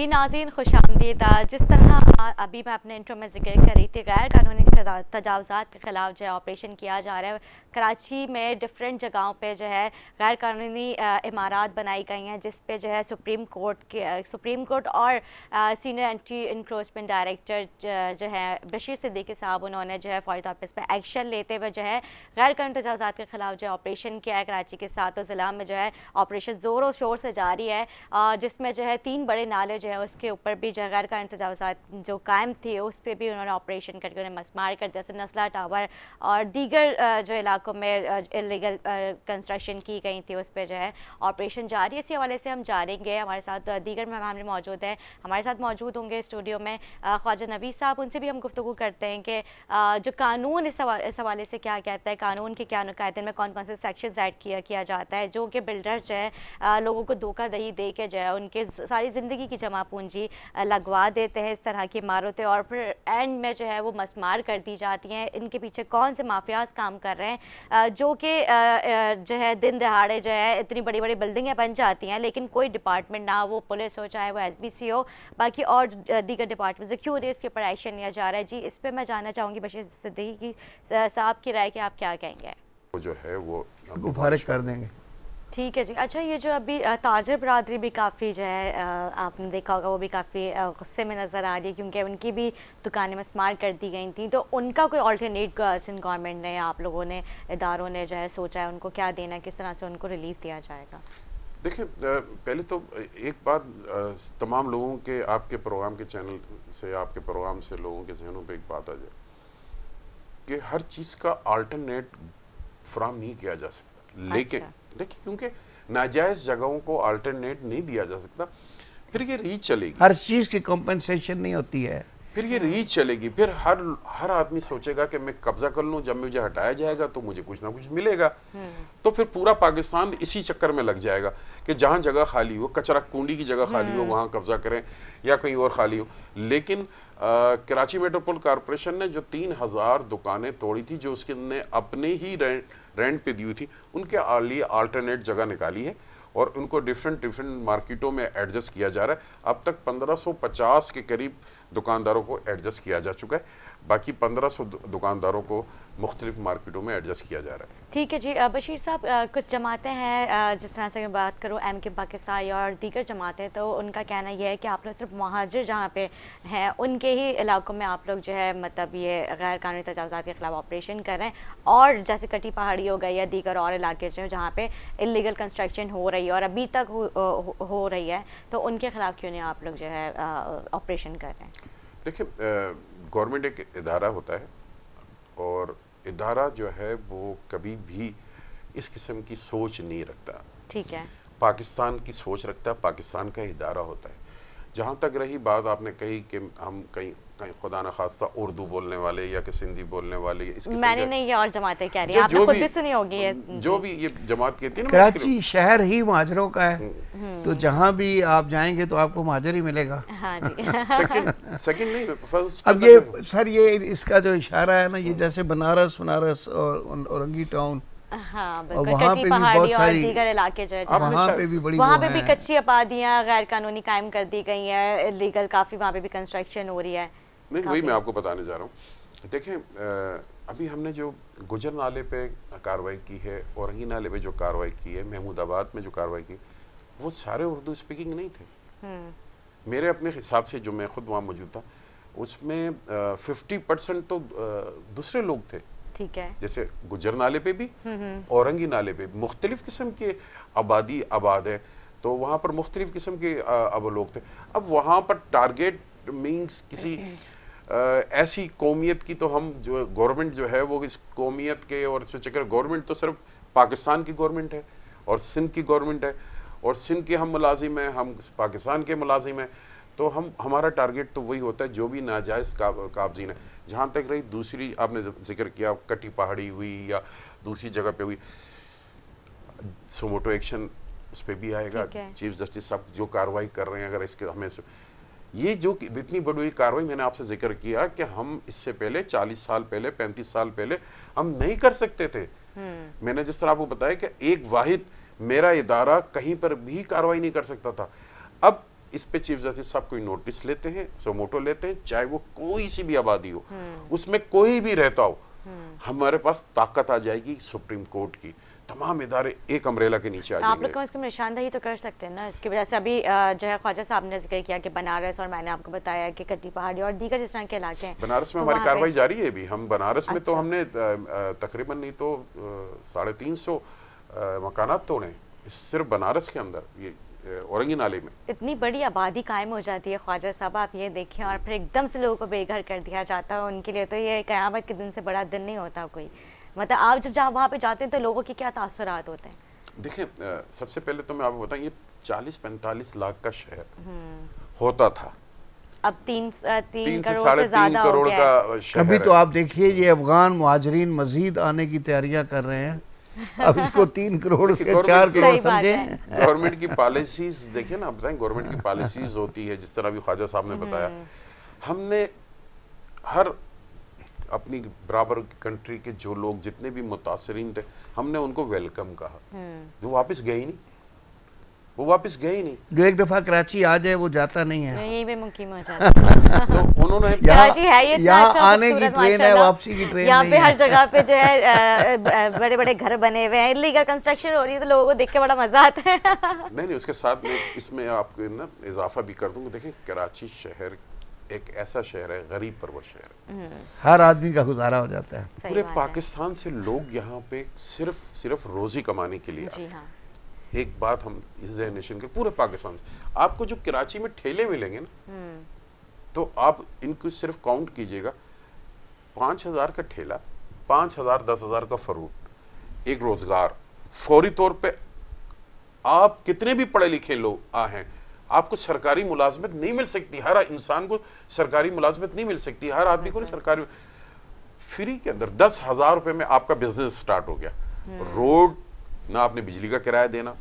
जी नाजीन खुश आमदीद जिस तरह अभी मैं अपने इंट्रो में जिक्र कर रही थी गैर कानूनी तजावज़ात के ख़िलाफ़ जो है ऑपरेशन किया जा रहा है कराची में डिफरेंट जगहों पे जो है गैर कानूनी इमारत बनाई गई हैं जिस पे जो है सुप्रीम कोर्ट के सुप्रीम कोर्ट और सीनियर एंटी इंक्रोचमेंट डायरेक्टर जो है बशीर सिद्दीकी साहब उन्होंने जो है फौरी तौर पर इस पर एक्शन लेते हुए जो है गैर कानूनी तजावज़ात के ख़िलाफ़ जो है ऑपरेशन किया है कराची के सातों ज़िला में जो है ऑपरेशन ज़ोरों शोर से जारी है जिसमें जो है तीन बड़े नाले जो है उसके ऊपर भी जगह का इंतजाम जो कायम थी उस पर भी उन्होंने ऑपरेशन करके उन्हें मसमार कर दिया नस्ला टावर और दीगर जो इलाकों में इलीगल कंस्ट्रक्शन की गई थी उस पर जो है ऑपरेशन जारी इसी हवाले से हम जानेंगे हमारे साथ दीगर मेहमान मौजूद हैं हमारे साथ मौजूद होंगे स्टूडियो में ख्वाजा नबी साहब उनसे भी हम गुफ्तु करते हैं कि जो कानून इस हवाले से क्या कहता है कानून के क्या नुकायद में कौन कौन से सेक्शन ऐड किया किया जाता है जो कि बिल्डर जो है लोगों को धोखा दही दे के जो है उनके सारी ज़िंदगी की जमा जमा पूंजी लगवा देते हैं इस तरह की इमारतें और फिर एंड में जो है वो मसमार कर दी जाती हैं इनके पीछे कौन से माफियाज काम कर रहे हैं जो कि जो है दिन दहाड़े जो है इतनी बड़ी बड़ी बिल्डिंगें बन जाती हैं लेकिन कोई डिपार्टमेंट ना वो पुलिस हो चाहे वो एस हो बाकी और दीगर डिपार्टमेंट क्यों नहीं इसके ऊपर एक्शन लिया जा रहा है जी इस पर मैं जानना चाहूँगी बशीर सिद्दीकी साहब की राय कि आप क्या कहेंगे वो जो है वो गुफारिश कर देंगे ठीक है जी अच्छा ये जो अभी ताजर बरदरी भी काफ़ी जो है आपने देखा होगा वो भी काफ़ी गुस्से में नज़र आ रही है क्योंकि उनकी भी दुकानें मस्मार कर दी गई थी तो उनका कोई ऑल्टरनेट सिंध गवर्नमेंट ने आप लोगों ने इदारों ने जो है सोचा है उनको क्या देना किस तरह से उनको रिलीफ दिया जाएगा देखिए पहले तो एक बात तमाम लोगों के आपके प्रोग्राम के चैनल से आपके प्रोग्राम से लोगों के जहनों पर एक बात आ जाए कि हर चीज़ का आल्टरनेट फ्राहम नहीं किया जा सकता लेकिन अच्छा। देखिए क्योंकि नाजायज जगहों को अल्टरनेट नहीं दिया जा सकता फिर ये रीच चलेगी हर चीज की कॉम्पेंसेशन नहीं होती है फिर ये रीच चलेगी फिर हर हर आदमी सोचेगा कि मैं कब्जा कर लूं जब मुझे हटाया जाएगा तो मुझे कुछ ना कुछ मिलेगा हम्म। तो फिर पूरा पाकिस्तान इसी चक्कर में लग जाएगा कि जहां जगह खाली हो कचरा कुंडी की जगह खाली हो हम्म। वहां कब्जा करें या कहीं और खाली हो लेकिन आ, कराची मेट्रोपोल कॉरपोरेशन ने जो तीन हजार दुकानें तोड़ी थी जो उसके अपने ही रेंट रेंट पे दी हुई थी उनके लिए अल्टरनेट जगह निकाली है और उनको डिफरेंट डिफरेंट मार्केटों में एडजस्ट किया जा रहा है अब तक 1550 के करीब दुकानदारों को एडजस्ट किया जा चुका है बाकी 1500 दुकानदारों को मुख्तलिफ मार्केटों में एडजस्ट किया जा रहा है ठीक है जी बशीर साहब कुछ जमातें हैं जिस तरह से बात करो एम के या और दीगर जमातें तो उनका कहना यह है कि आप लोग सिर्फ महाजर जहाँ पे हैं उनके ही इलाकों में आप लोग जो है मतलब ये गैर कानूनी तजावजात के खिलाफ ऑपरेशन कर रहे हैं और जैसे कटी पहाड़ी हो गई या दीगर और इलाके जो जहाँ पे इलीगल कंस्ट्रक्शन हो रही है और अभी तक हो, हो, हो रही है तो उनके खिलाफ क्यों नहीं आप लोग जो है ऑपरेशन कर रहे हैं देखिए गवर्नमेंट एक इदारा होता है और इदारा जो है वो कभी भी इस किस्म की सोच नहीं रखता ठीक है पाकिस्तान की सोच रखता है पाकिस्तान का इदारा होता है जहाँ तक रही बात आपने कही कि हम कहीं कहीं खुदा न खासा उर्दू बोलने वाले या कि सिंधी बोलने वाले इसकी मैंने नहीं ये और जमाते कह रही आपने खुद भी सुनी होगी जो भी ये जमात कहती है कराची शहर ही माजरों का है हम्म। तो जहाँ भी आप जाएंगे तो आपको माजर ही मिलेगा हाँ अब ये सर ये इसका जो इशारा है ना ये जैसे बनारस बनारस और औरंगी टाउन हाँ, वहाँ पे भी बहुत सारी दीगर इलाके जो है वहाँ पे भी बड़ी वहाँ पे भी कच्ची आबादियाँ गैर कानूनी कायम कर दी गई हैं लीगल काफी वहाँ पे भी कंस्ट्रक्शन हो रही है नहीं वही मैं आपको बताने जा रहा हूँ देखें अभी हमने जो गुजर नाले पे कार्रवाई की है और ही नाले पे जो कार्रवाई की है महमूदाबाद में जो कार्रवाई की वो सारे उर्दू स्पीकिंग नहीं थे हम्म। मेरे अपने हिसाब से जो मैं खुद वहाँ मौजूद था उसमें फिफ्टी परसेंट तो दूसरे लोग थे ठीक है जैसे गुजर नाले पे भी हम्म, हम्म। औरंगी नाले पे मुख्तलिफ किस्म के आबादी आबाद है तो वहाँ पर मुख्तलिफ किस्म के अब लोग थे अब वहाँ पर टारगेट मीन्स किसी ऐसी कौमियत की तो हम जो गवर्नमेंट जो है वो इस कौमियत के और इसमें चक्कर गवर्नमेंट तो सिर्फ पाकिस्तान की गवर्नमेंट है और सिंध की गवर्नमेंट है और सिंध के हम मुलाजिम हैं हम पाकिस्तान के मुलाजिम हैं तो हम हमारा टारगेट तो वही होता है जो भी नाजायज़ काबजीन है जहाँ तक रही दूसरी आपने जिक्र किया कटी पहाड़ी हुई या दूसरी जगह पे हुई सोमोटो एक्शन उस पर भी आएगा चीफ जस्टिस साहब जो कार्रवाई कर रहे हैं अगर इसके हमें ये जो इतनी बड़ी कार्रवाई मैंने आपसे जिक्र किया कि हम इससे पहले 40 साल पहले 35 साल पहले हम नहीं कर सकते थे हम्म। मैंने जिस तरह आपको बताया कि एक वाहिद मेरा इदारा कहीं पर भी कार्रवाई नहीं कर सकता था अब इस पे चीफ जस्टिस साहब कोई नोटिस लेते हैं सोमोटो लेते हैं चाहे वो कोई सी भी आबादी हो हम्म। उसमें कोई भी रहता हो हम्म। हमारे पास ताकत आ जाएगी सुप्रीम कोर्ट की तमाम इदारे एक अम्ब्रेला के नीचे आ आप लोग इसकी निशानदही तो कर सकते हैं ना इसकी वजह से अभी जो है ख्वाजा साहब ने जिक्र किया कि बनारस और मैंने आपको बताया कि कट्टी पहाड़ी और दीगर जिस तरह के इलाके हैं बनारस में तो हमारी कार्रवाई जारी है अभी हम बनारस में तो अच्छा। हमने तकरीबन नहीं तो साढ़े तीन सौ मकाना तोड़े सिर्फ बनारस के अंदर ये औरंगी नाले में इतनी बड़ी आबादी कायम हो जाती है ख्वाजा साहब आप ये देखें और फिर एकदम से लोगों को बेघर कर दिया जाता है उनके लिए तो ये क़यामत के दिन से बड़ा दिन नहीं होता कोई मतलब आप जब जहाँ वहाँ पे जाते हैं तो लोगों के क्या तासरात होते हैं देखिए सबसे पहले तो मैं आपको बताऊँ ये चालीस पैंतालीस लाख का शहर हम्म। होता था अब तीन तीन, तीन करोड़ से, से ज्यादा करोड़ का शहर कभी तो आप देखिए ये अफगान मुहाजरीन मजीद आने की तैयारियां कर रहे हैं अब इसको तीन करोड़ से चार करोड़ समझे गवर्नमेंट की पॉलिसीज देखिए ना आप बताएं गवर्नमेंट की पॉलिसीज होती है जिस तरह अभी ख्वाजा साहब ने बताया हम्म। हमने हर अपनी बराबर कंट्री के जो लोग जितने भी मुतासरीन थे हमने उनको वेलकम कहा हम्म। वो वापस गए ही नहीं वो वापस गए ही नहीं जो एक दफा कराची आ जाए वो जाता नहीं है नहीं पे मुकीम हो जाता तो उन्होंने कराची है ये यहाँ अच्छा आने की ट्रेन है वापसी की ट्रेन यहाँ पे हर जगह पे जो है बड़े बड़े घर बने हुए हैं इलीगल कंस्ट्रक्शन हो रही है तो लोगों को देख के बड़ा मजा आता है नहीं नहीं उसके साथ में इसमें आपको ना इजाफा भी कर दूंगा देखें कराची शहर एक ऐसा शहर है गरीब परवर शहर हम्म। हर आदमी का गुजारा हो जाता है पूरे पाकिस्तान से लोग यहाँ पे सिर्फ सिर्फ रोजी कमाने के लिए आते हैं हाँ। एक बात हम इस जहनेशन के पूरे पाकिस्तान से आपको जो कराची में ठेले मिलेंगे ना हम्म। तो आप इनको सिर्फ काउंट कीजिएगा पांच हज़ार का ठेला पांच हज़ार दस हज़ार का फरूट एक रोज़गार फौरी तौर पे आप कितने भी पढ़े लिखे लोग आ हैं आपको सरकारी मुलाजमत नहीं मिल सकती हर इंसान को सरकारी मुलाजमत नहीं मिल सकती हर आदमी को नहीं हम्म। सरकारी फ्री के अंदर दस हज़ार रुपए में आपका बिजनेस स्टार्ट हो गया हम्म। रोड ना आपने बिजली का किराया देना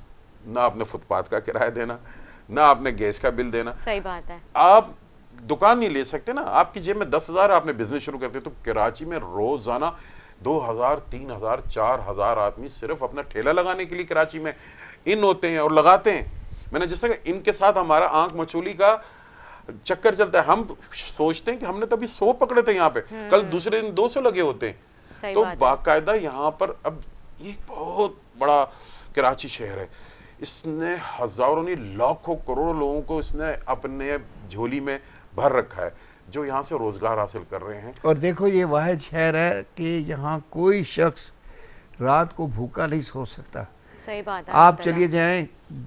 ना आपने फुटपाथ का किराया देना ना आपने गैस का बिल देना सही बात है आप दुकान नहीं ले सकते ना आपकी जेब में दस हज़ार आपने बिजनेस शुरू करते तो कराची में रोज़ाना दो हज़ार तीन हज़ार चार हज़ार आदमी सिर्फ अपना ठेला लगाने के लिए कराची में इन होते हैं और लगाते हैं मैंने जैसे कहा इनके साथ हमारा आंख मछोली का चक्कर चलता है हम सोचते हैं कि हमने तभी सौ पकड़े थे यहाँ पे कल हम्म। दूसरे दिन दो सौ लगे होते हैं तो बाकायदा यहाँ पर अब ये बहुत बड़ा कराची शहर है इसने हजारों नहीं लाखों करोड़ों लोगों को इसने अपने झोली में भर रखा है जो यहाँ से रोजगार हासिल कर रहे हैं और देखो ये वाह शहर है कि यहाँ कोई शख्स रात को भूखा नहीं सो सकता सही बात है आप चलिए जाए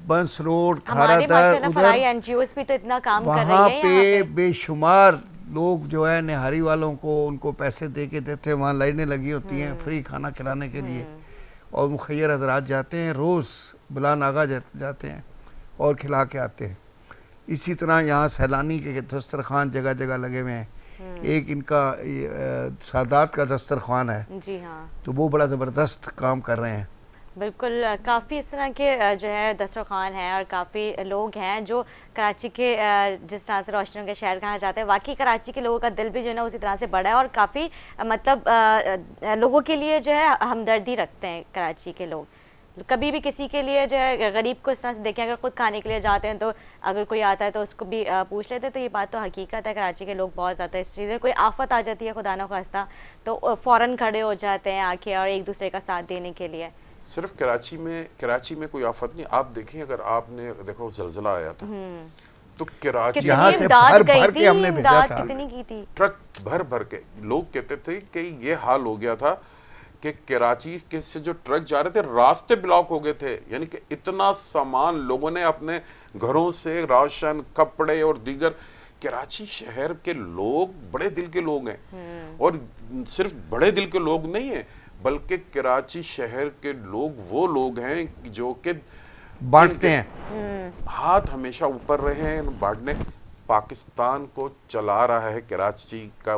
बंस रोड खारादर उधर एनजीओस भी तो इतना काम कर रही है पे बेशुमार लोग जो है निहारी वालों को उनको पैसे दे के देते हैं वहाँ लाइनें लगी होती हैं हम्म। फ्री खाना खिलाने के लिए हम्म। और मुखैर हजरात जाते हैं रोज़ बुलान आगा जाते हैं और खिला के आते हैं इसी तरह यहाँ सैलानी के दस्तरखान जगह जगह लगे हुए हैं हम्म। एक इनका सादात का दस्तरखान है जी हाँ। तो वो बड़ा ज़बरदस्त काम कर रहे हैं बिल्कुल काफ़ी इस तरह के जो है दस्तरखान हैं और काफ़ी लोग हैं जो कराची के जिस तरह से रोशनियों के शहर कहा जाते हैं वाकई कराची के लोगों का दिल भी जो है ना उसी तरह से बड़ा है और काफ़ी मतलब लोगों के लिए जो है हमदर्दी रखते हैं कराची के लोग कभी भी किसी के लिए जो है गरीब को इस तरह से देखें अगर खुद खाने के लिए जाते हैं तो अगर कोई आता है तो उसको भी पूछ लेते हैं तो ये बात तो हकीकत है कराची के लोग बहुत ज़्यादा इस चीज़ में कोई आफत आ जाती है खुदा न खास्ता तो फ़ौर खड़े हो जाते हैं आके और एक दूसरे का साथ देने के लिए सिर्फ कराची में कराची में कोई आफत नहीं आप देखें अगर आपने देखो जलजला आया था हम्म। तो कराची यहाँ से भर भर के हमने भेजा था कितनी की थी ट्रक भर भर के लोग कहते थे कि ये हाल हो गया था कि कराची के से जो ट्रक जा रहे थे रास्ते ब्लॉक हो गए थे यानी कि इतना सामान लोगों ने अपने घरों से राशन कपड़े और दीगर कराची शहर के लोग बड़े दिल के लोग हैं हम्म। और सिर्फ बड़े दिल के लोग नहीं है बल्कि कराची शहर के लोग वो लोग हैं जो कि बांटते हैं हम्म। हाथ हमेशा ऊपर रहे हैं बांटने पाकिस्तान को चला रहा है कराची का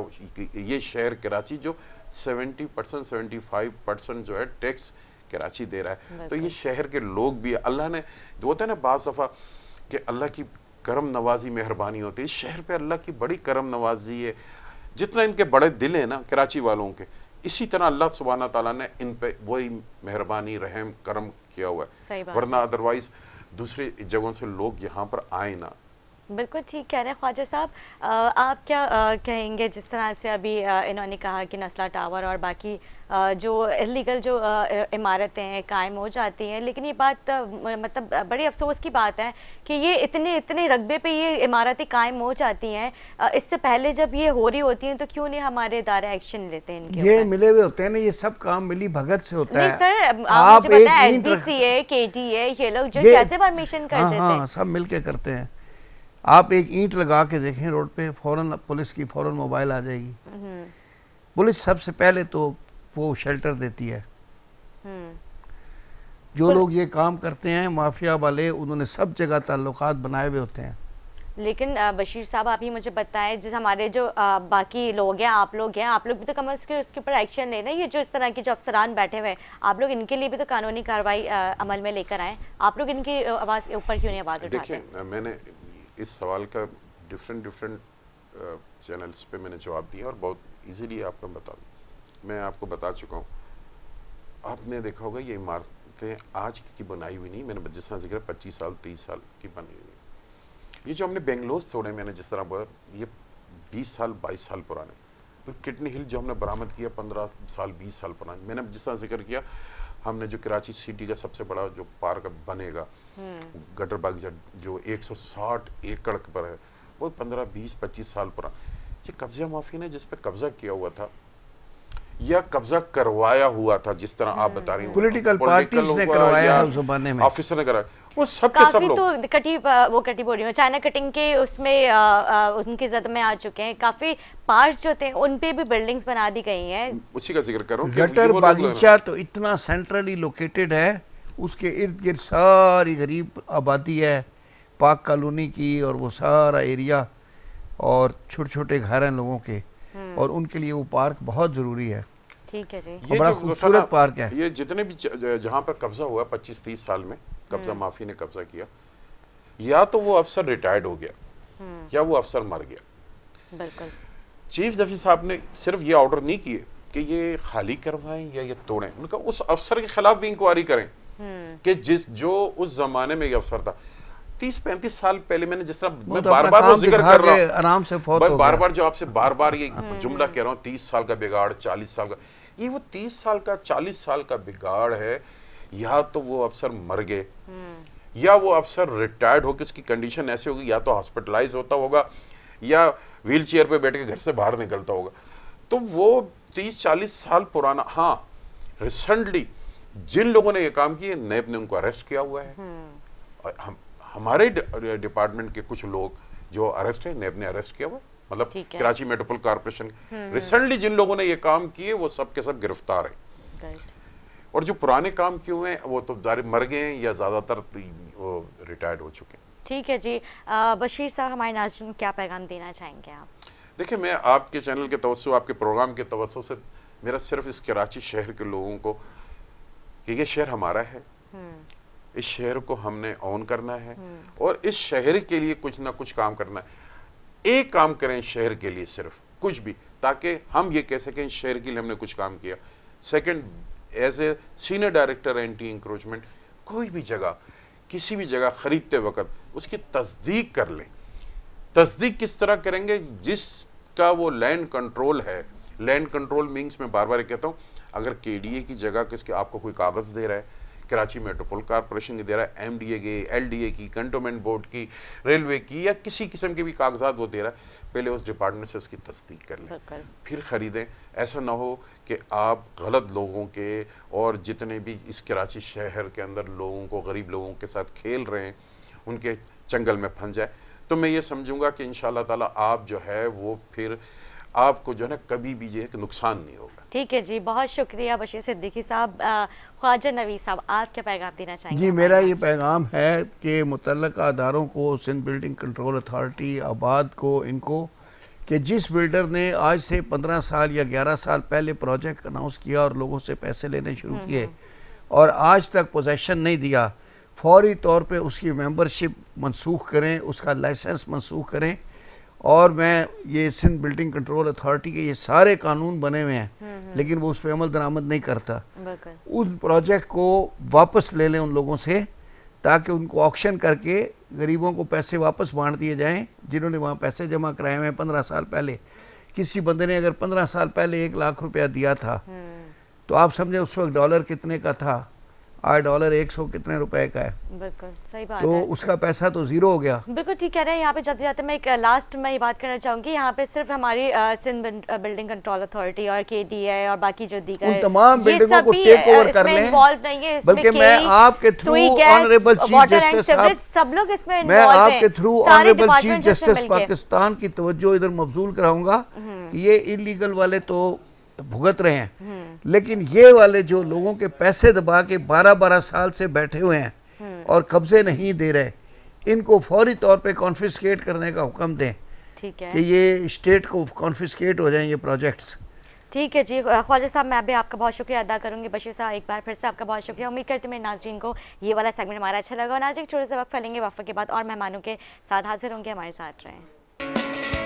ये शहर कराची जो 70 परसेंट सेवेंटी परसेंट जो है टैक्स कराची दे रहा है तो ये शहर के लोग भी अल्लाह ने जो होता है ना बाद सफ़ा कि अल्लाह की करम नवाजी मेहरबानी होती है इस शहर पे अल्लाह की बड़ी करम नवाजी है जितना इनके बड़े दिल हैं ना कराची वालों के इसी तरह अल्लाह सुबहाना तला ने इन पर वही मेहरबानी रहम करम किया हुआ है वरना अदरवाइज दूसरे जगहों से लोग यहाँ पर आए ना बिल्कुल ठीक कह रहे हैं ख्वाजा साहब आप क्या आ, कहेंगे जिस तरह से अभी आ, इन्होंने कहा कि नस्ला टावर और बाकी आ, जो इलीगल जो इमारतें कायम हो जाती हैं लेकिन ये बात मतलब बड़ी अफसोस की बात है कि ये इतने इतने रकबे पे ये इमारतें कायम हो जाती हैं इससे पहले जब ये हो रही होती हैं तो क्यों नहीं हमारे इदारे एक्शन लेते हैं ये मिले हुए होते हैं ना ये सब काम मिली भगत से होता है सर आप एल सी है के डी है ये लोग जो कैसे परमिशन हाँ, हाँ, करते हैं सब मिल करते हैं आप एक ईंट लगा के देखें रोड पे फौरन पुलिस की फौरन मोबाइल आ जाएगी हम्म। पुलिस सबसे पहले तो वो शेल्टर देती है हम्म। जो लोग ये काम करते हैं माफिया वाले उन्होंने सब जगह ताल्लुक बनाए हुए होते हैं लेकिन बशीर साहब आप ही मुझे बताएं जैसे हमारे जो बाकी लोग हैं आप लोग हैं आप लोग भी तो कम अज़ उसके ऊपर एक्शन ले ना ये जो इस तरह के जो अफसरान बैठे हुए हैं आप लोग इनके लिए भी तो कानूनी कार्रवाई अमल में लेकर आए आप लोग इनकी आवाज़ ऊपर क्यों नहीं आवाज़ उठाते देखिए मैंने इस सवाल का डिफरेंट डिफरेंट चैनल्स पे मैंने जवाब दिया और बहुत इजीली आपको बता दूँ मैं आपको बता चुका हूँ आपने देखा होगा ये इमारतें आज की बनाई हुई नहीं मैंने जिस तरह जिक्र पच्चीस साल तेईस साल की बनी हुई ये जो हमने बेंगलोर छोड़े मैंने जिस तरह बोला ये बीस साल बाईस साल पुराने फिर किडनी हिल जो हमने बरामद किया पंद्रह साल बीस साल पुराने मैंने जिस तरह जिक्र किया हमने जो कराची सिटी का सबसे बड़ा जो पार्क बनेगा गटर बागीचा जो 160 एकड़ पर है वो 15 20 25 साल पुराना ये कब्जा माफिया ने जिस पर कब्जा किया हुआ था या कब्जा करवाया हुआ था जिस तरह आप बता रही पॉलिटिकल हम्म। पार्टीज ने करवाया उस जमाने में ऑफिसर ने करा वो सब के सब लोग तो कटी वो कटी बोली में चाइना कटिंग के उसमें उनकी जद में आ चुके हैं काफी पार्ट जो थे उन पे भी बिल्डिंग्स बना दी गई हैं उसी का जिक्र करो गटर बागीचा तो इतना सेंट्रली लोकेटेड है उसके इर्द गिर्द सारी गरीब आबादी है पाक कॉलोनी की और वो सारा एरिया और छोटे छोटे घर हैं लोगों के हम्म। और उनके लिए वो पार्क बहुत ज़रूरी है ठीक है जी बड़ा खूबसूरत पार्क है ये जितने भी जहाँ पर कब्जा हुआ पच्चीस तीस साल में कब्जा हम्म। माफी ने कब्जा किया या तो वो अफसर रिटायर्ड हो गया हम्म। या वो अफसर मर गया बिल्कुल चीफ जस्टिस साहब ने सिर्फ ये ऑर्डर नहीं किए कि ये खाली करवाएं या ये तोड़ें उनका उस अफसर के खिलाफ भी इंक्वायरी करें कि जिस जो उस जमाने में ये अफसर था तीस पैंतीस साल पहले मैंने जिस तरह मैं तो बार बार वो जिक्र कर रहा हूँ आराम से बार बार, बार जो आपसे बार बार ये हम्म। जुमला कह रहा हूँ तीस साल का बिगाड़ चालीस साल का ये वो तीस साल का चालीस साल का बिगाड़ है या तो वो अफसर मर गए हम्म। या वो अफसर रिटायर्ड होकर उसकी कंडीशन ऐसी होगी या तो हॉस्पिटलाइज होता होगा या व्हील चेयर पर बैठ के घर से बाहर निकलता होगा तो वो तीस चालीस साल पुराना हाँ रिसेंटली जिन लोगों ने ये काम किए नैब ने उनको अरेस्ट किया हुआ है हम्म। और हम हमारे डिपार्टमेंट के कुछ लोग जो अरेस्ट है नैब ने अरेस्ट किया हुआ मतलब कराची मेट्रोपोल कारपोरेशन रिसेंटली जिन लोगों ने ये काम किए वो सब के सब गिरफ्तार है और जो पुराने काम किए हुए हैं वो तो मर गए हैं या ज्यादातर रिटायर्ड तो हो चुके हैं ठीक है जी बशीर साहब हमारे नाजन क्या पैगाम देना चाहेंगे आप देखिए मैं आपके चैनल के तवसो आपके प्रोग्राम के तवसो से मेरा सिर्फ इस कराची शहर के लोगों को कि ये शहर हमारा है हम्म। इस शहर को हमने ऑन करना है हम्म। और इस शहर के लिए कुछ ना कुछ काम करना है एक काम करें शहर के लिए सिर्फ कुछ भी ताकि हम ये कह सकें शहर के लिए हमने कुछ काम किया second as a senior director anti encroachment कोई भी जगह किसी भी जगह खरीदते वक्त उसकी तस्दीक कर लें तस्दीक किस तरह करेंगे जिसका वो लैंड कंट्रोल है लैंड कंट्रोल मीन्स में बार बार कहता हूँ अगर के की जगह किसके आपको कोई कागज़ दे रहा है कराची मेट्रोपोल कॉरपोरेशन की दे रहा है एम डी ए की एल डी ए की कंटोनमेंट बोर्ड की रेलवे की या किसी किस्म के भी कागजात वो दे रहा है पहले उस डिपार्टमेंट से उसकी तस्दीक कर लें फिर ख़रीदें ऐसा ना हो कि आप गलत लोगों के और जितने भी इस कराची शहर के अंदर लोगों को गरीब लोगों के साथ खेल रहे हैं उनके चंगल में फंस जाए तो मैं ये समझूंगा कि इन ताला आप जो है वो फिर आपको जो है ना कभी भी ये नुकसान नहीं होगा ठीक है जी बहुत शुक्रिया बशीर सिद्दीकी साहब ख्वाजा नवी साहब आप क्या पैगाम देना चाहेंगे जी मेरा ये पैगाम है कि मुतल अदारों को सिंध बिल्डिंग कंट्रोल अथॉरिटी आबाद को इनको कि जिस बिल्डर ने आज से पंद्रह साल या ग्यारह साल पहले प्रोजेक्ट अनाउंस किया और लोगों से पैसे लेने शुरू किए हम्म, हम्म। और आज तक पोजेसन नहीं दिया फौरी तौर पे उसकी मेंबरशिप मनसूख करें उसका लाइसेंस मनसूख करें और मैं ये सिंध बिल्डिंग कंट्रोल अथॉरिटी के ये सारे कानून बने हुए हैं हम्म, हम्म। लेकिन वो उस पर अमल दरामद नहीं करता उस प्रोजेक्ट को वापस ले लें उन लोगों से ताकि उनको ऑक्शन करके गरीबों को पैसे वापस बांट दिए जाएं जिन्होंने वहाँ पैसे जमा कराए हुए हैं पंद्रह साल पहले किसी बंदे ने अगर पंद्रह साल पहले एक लाख रुपया दिया था हम्म। तो आप समझे उस वक्त डॉलर कितने का था आज डॉलर एक सौ कितने रुपए का है बिल्कुल सही बात तो है। उसका पैसा तो जीरो हो गया बिल्कुल ठीक कह रहे हैं यहाँ पे जाते जाते मैं एक लास्ट में ये बात करना चाहूंगी यहाँ पे सिर्फ हमारी सिंध बिल्डिंग कंट्रोल अथॉरिटी और के और बाकी जो दी उन तमाम बिल्डिंगों को टेक ओवर कर लें नहीं बल्कि मैं आपके थ्रू ऑनरेबल चीफ जस्टिस सब लोग इसमें मैं आपके through honourable chief justice Pakistan की तवज्जो इधर मबजूल कराऊंगा हम्म। ये इलीगल वाले तो भुगत रहे हैं हम्म। लेकिन ये वाले जो लोगों के पैसे दबा के बारह बारह साल से बैठे हुए हैं हम्म। और कब्जे नहीं दे रहे इनको फौरी तौर पे कॉन्फिस्केट करने का हुक्म दें ठीक है कि ये स्टेट को कॉन्फिस्केट हो जाएं ये प्रोजेक्ट्स ठीक है जी ख्वाजा साहब मैं भी आपका बहुत शुक्रिया अदा करूंगी बशीर साहब एक बार फिर से आपका बहुत शुक्रिया उम्मीद करते मेरे नाजरीन को ये वाला सेगमेंट हमारा अच्छा लगा और नाजरिक छोटे से वक्त फैलेंगे वफा के बाद और मेहमानों के साथ हाजिर होंगे हमारे साथ रहें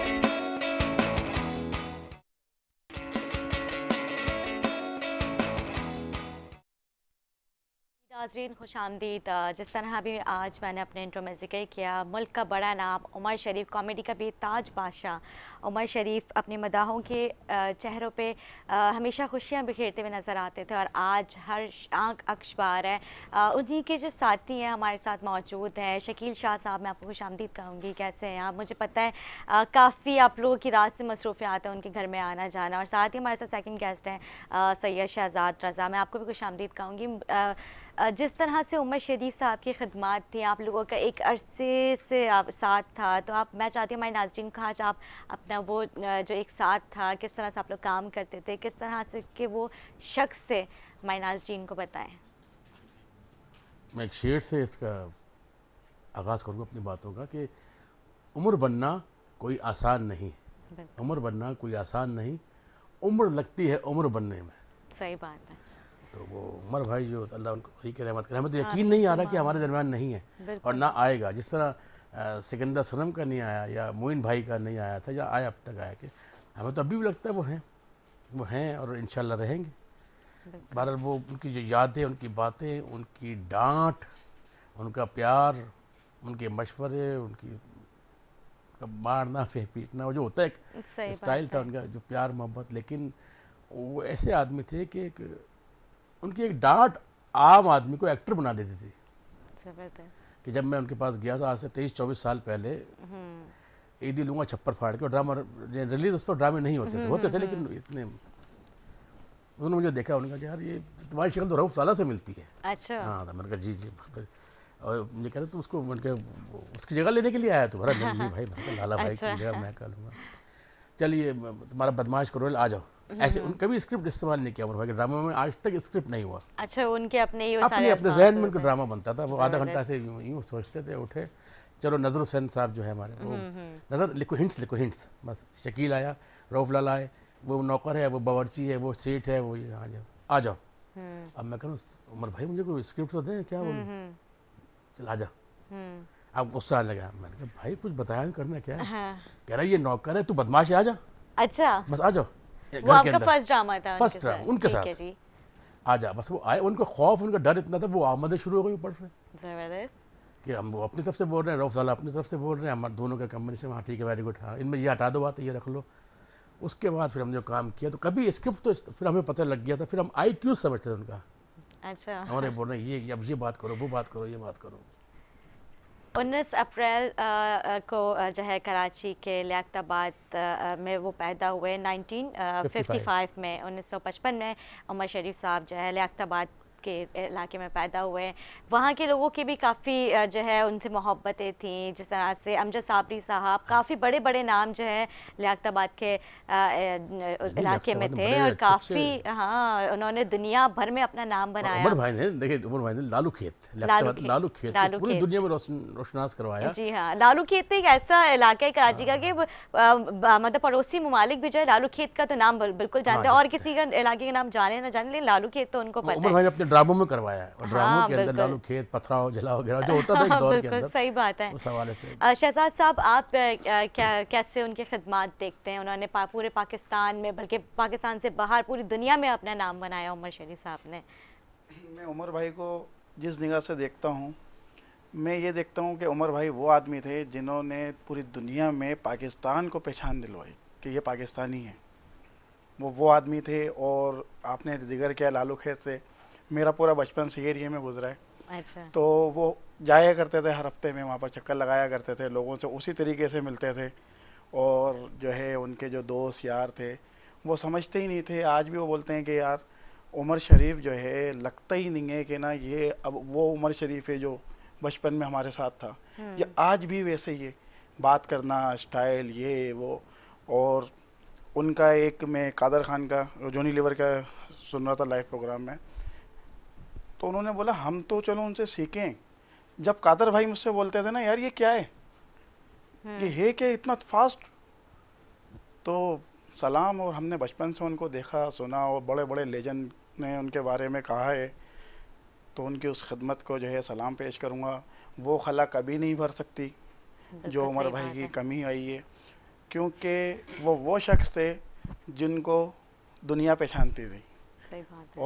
नाजरीन खुश आमदीद जिस तरह अभी आज मैंने अपने इंट्रो में जिक्र किया मुल्क का बड़ा नाम उमर शरीफ कॉमेडी का भी ताज बादशाह उमर शरीफ अपने मदाहों के चेहरों पे हमेशा खुशियां बिखेरते हुए नज़र आते थे और आज हर आंख अक्षबार है उन्हीं के जो साथी हैं हमारे साथ मौजूद हैं शकील शाह साहब मैं आपको खुश आमदीद कहूँगी कैसे हैं आप मुझे पता है काफ़ी आप लोगों की रात से मसरूफियात हैं उनके घर में आना जाना और साथ ही हमारे साथ सेकेंड गेस्ट हैं सैयद शहजाद रज़ा मैं आपको भी खुश आमदीद कहूँगी जिस तरह से उमर शरीफ साहब की खदमात थी आप लोगों का एक अरसे से आप साथ था तो आप मैं चाहती हूँ हमारे नाजरीन का आज आप अपना वो जो एक साथ था किस तरह से आप लोग काम करते थे किस तरह से के वो शख्स थे हमारे नाजरीन को बताएं मैं एक शेर से इसका आगाज़ करूँगा अपनी बातों का कि उम्र बनना कोई आसान नहीं उम्र बनना कोई आसान नहीं उम्र लगती है उम्र बनने में सही बात है तो वो उमर भाई जो अल्लाह उनको के रहमत करें हमें तो हाँ, यकीन नहीं आ रहा कि हमारे दरमियान नहीं है और ना आएगा जिस तरह सिकंदर सनम का नहीं आया या मोइन भाई का नहीं आया था या आया अब तक आया कि हमें तो अभी भी लगता है वो हैं वो हैं और इन रहेंगे बहर वो उनकी जो यादें उनकी बातें उनकी डांट उनका प्यार उनके मशवरे उनकी मारना फिर पीटना वो जो होता है एक स्टाइल था उनका जो प्यार मोहब्बत लेकिन वो ऐसे आदमी थे कि उनकी एक डांट आम आदमी को एक्टर बना देती थी अच्छा, कि जब मैं उनके पास गया था आज से तेईस चौबीस साल पहले ईदी हम्म। लूंगा छप्पर फाड़ के और ड्रामा रिलीज दोस्तों ड्रामे नहीं होते थे होते थे लेकिन हम्म, हम्म, इतने उन्होंने मुझे देखा उन्होंने कहा यार ये तुम्हारी शक्ल तो रऊफ साला से मिलती है अच्छा हाँ तो मैंने कहा जी जी और मुझे कह रहे तो उसको मैंने कहा उसकी जगह लेने के लिए आया तुम्हारा नहीं भाई तो लाला भाई अच्छा। की जगह मैं कह लूँगा चलिए तुम्हारा बदमाश करो आ जाओ हम्म, ऐसे उनका भी स्क्रिप्ट इस्तेमाल नहीं किया उमर ड्रामा में आज तक स्क्रिप्ट नहीं हुआ अच्छा उनके अपने ही अपने अपने जहन में उनका ड्रामा बनता था वो आधा घंटा से यूँ सोचते थे उठे चलो नजर हुसैन साहब जो है हमारे वो हम्म, हम्म। नज़र लिखो हिंट्स लिखो हिंट्स बस शकील आया रऊफ लाल आए वो नौकर है वो बावरची है वो सेठ है वो ये हाँ आ जाओ आ जाओ अब मैं कहूँ उमर भाई मुझे कोई स्क्रिप्ट तो दें क्या बोलूँ चल आ जा अब गुस्सा आने लगा मैंने कहा भाई कुछ बताया करना क्या है हाँ। कह रहा ये नौकर है तू बदमाश आ जा अच्छा बस आ जाओ वो आपका फर्स्ट ड्रामा था फर्स्ट ड्रामा उनके साथ आ जा बस वो आए उनको खौफ उनका डर इतना था वो आमदे शुरू हो गई ऊपर से कि हम वो अपनी तरफ से बोल रहे हैं रऊफ अपनी तरफ से बोल रहे हैं हम दोनों का कम्बिनेशन हाँ ठीक है वेरी गुड हाँ इनमें ये हटा दो बात ये रख लो उसके बाद फिर हम जो काम किया तो कभी स्क्रिप्ट तो फिर हमें पता लग गया था फिर हम आई क्यू समझते थे उनका अच्छा हमारे बोल रहे ये अब ये बात करो वो बात करो ये बात करो उन्नीस अप्रैल को जो है कराची के लियाबाद में वो पैदा हुए 1955 में 1955 में उमर शरीफ साहब जो है लियाबाद के इलाके में पैदा हुए वहाँ के लोगों की भी काफ़ी जो है उनसे मोहब्बतें थीं जिस तरह से अमजद साबरी साहब काफ़ी बड़े बड़े नाम जो है लियाताबाद के इलाके में थे और काफ़ी हाँ उन्होंने दुनिया भर में अपना नाम बनाया उमर भाई ने देखिए उमर भाई ने लालू खेत लालू खेत पूरी दुनिया में रोशनास करवाया जी हाँ लालू खेत एक ऐसा इलाका है कराची का हाँ। कि मतलब पड़ोसी ममालिक भी जो है लालू खेत का तो नाम बिल्कुल हाँ जानते हैं और किसी का इलाके का नाम जाने ना जाने लेकिन लालू खेत तो उनको हाँ, पता है ड्रामों में करवाया है और हाँ, ड्रामों हाँ, के अंदर लालू खेत पथराव जला वगैरह जो होता था एक हाँ, दौर के अंदर सही बात है उस हवाले से शहजाद साहब आप क्या कैसे उनके खदमात देखते हैं उन्होंने पा, पूरे पाकिस्तान में बल्कि पाकिस्तान से बाहर पूरी दुनिया में अपना नाम बनाया उमर शरीफ साहब ने मैं उमर भाई को जिस निगाह से देखता हूँ मैं ये देखता हूँ कि उमर भाई वो आदमी थे जिन्होंने पूरी दुनिया में पाकिस्तान को पहचान दिलवाई कि ये पाकिस्तानी है वो वो आदमी थे और आपने जिगर किया लालू खेत से मेरा पूरा बचपन सी एरिया में गुजरा है अच्छा तो वो जाया करते थे हर हफ्ते में वहाँ पर चक्कर लगाया करते थे लोगों से उसी तरीके से मिलते थे और जो है उनके जो दोस्त यार थे वो समझते ही नहीं थे आज भी वो बोलते हैं कि यार उमर शरीफ जो है लगता ही नहीं है कि ना ये अब वो उमर शरीफ है जो बचपन में हमारे साथ था हम्म। ये आज भी वैसे ही है बात करना स्टाइल ये वो और उनका एक मैं कादर खान का जोनी लिवर का सुन रहा था लाइव प्रोग्राम में तो उन्होंने बोला हम तो चलो उनसे सीखें जब कादर भाई मुझसे बोलते थे ना यार ये क्या है ये हम्म। है क्या इतना फास्ट तो सलाम और हमने बचपन से उनको देखा सुना और बड़े बड़े लेजेंड ने उनके बारे में कहा है तो उनकी उस खदमत को जो है सलाम पेश करूँगा वो खला कभी नहीं भर सकती जो उमर भाई की कमी आई है क्योंकि वो वो शख्स थे जिनको दुनिया पहचानती थी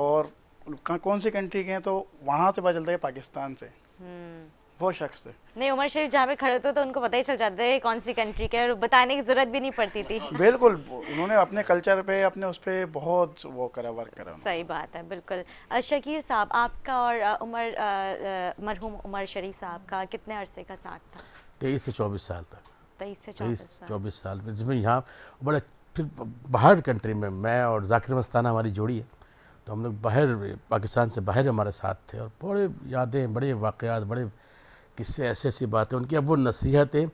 और कौन सी कंट्री के हैं तो वहाँ से पता चलता है पाकिस्तान से वो हम्म। शख्स से नहीं उमर शरीफ जहाँ पे खड़े होते तो उनको पता ही चल जाता है कौन सी कंट्री के और बताने की जरूरत भी नहीं पड़ती थी बिल्कुल उन्होंने अपने कल्चर पे अपने उस पर बहुत वो करा वर्क करा सही बात है बिल्कुल शकीर साहब आपका और उमर मरहूम उमर शरीफ साहब का कितने अरसे का साथ था तेईस से चौबीस साल तक तेईस से चौबीस चौबीस साल में जिसमें यहाँ बड़े फिर बाहर कंट्री में मैं और जाकिर मस्ताना हमारी जोड़ी है तो हम लोग बाहर पाकिस्तान से बाहर हमारे साथ थे और बड़े यादें बड़े वाक़ात बड़े किस्से ऐसी ऐसी बातें उनकी अब वो नसीहतें